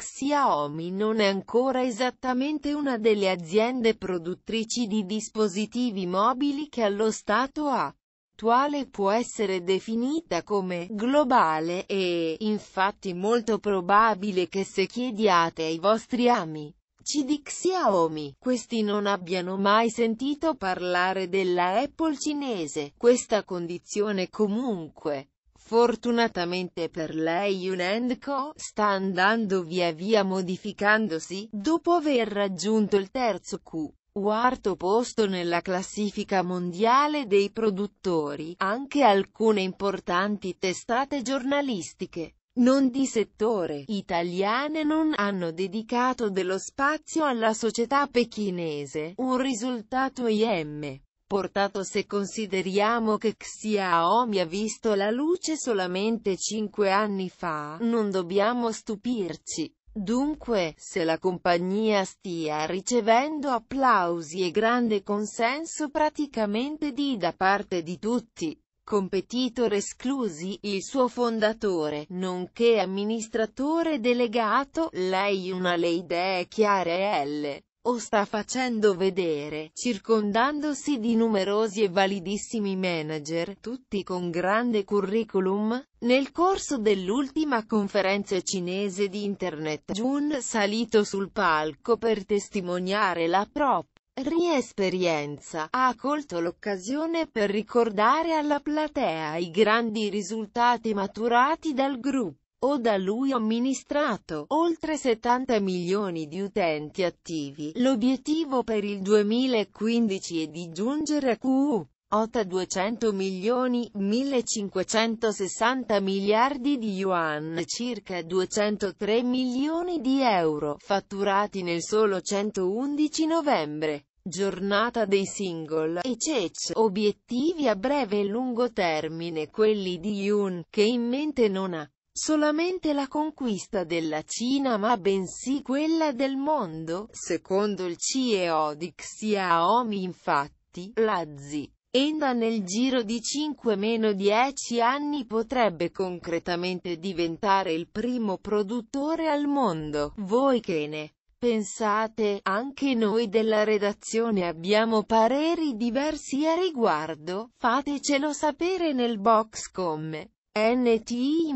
Xiaomi non è ancora esattamente una delle aziende produttrici di dispositivi mobili che allo stato attuale può essere definita come globale e, infatti molto probabile che se chiediate ai vostri amici di Xiaomi, questi non abbiano mai sentito parlare della Apple cinese, questa condizione comunque Fortunatamente per lei Unend Co. sta andando via via modificandosi, dopo aver raggiunto il terzo Q. Quarto posto nella classifica mondiale dei produttori, anche alcune importanti testate giornalistiche, non di settore, italiane non hanno dedicato dello spazio alla società pechinese, un risultato IM portato se consideriamo che Xiaomi ha visto la luce solamente 5 anni fa, non dobbiamo stupirci. Dunque, se la compagnia stia ricevendo applausi e grande consenso praticamente di da parte di tutti, competitor esclusi, il suo fondatore, nonché amministratore delegato, lei una le idee chiare e L o sta facendo vedere, circondandosi di numerosi e validissimi manager, tutti con grande curriculum. Nel corso dell'ultima conferenza cinese di Internet, Jun salito sul palco per testimoniare la propria Riesperienza ha colto l'occasione per ricordare alla platea i grandi risultati maturati dal gruppo o da lui amministrato, oltre 70 milioni di utenti attivi. L'obiettivo per il 2015 è di giungere a Q. 8 200 milioni, 1560 miliardi di yuan, circa 203 milioni di euro, fatturati nel solo 111 novembre. Giornata dei single e CEC, obiettivi a breve e lungo termine quelli di Yun, che in mente non ha solamente la conquista della Cina ma bensì quella del mondo, secondo il CEO di Xiaomi infatti, la Z-Enda nel giro di 5-10 anni potrebbe concretamente diventare il primo produttore al mondo, voi che ne pensate, anche noi della redazione abbiamo pareri diversi a riguardo, fatecelo sapere nel box come NT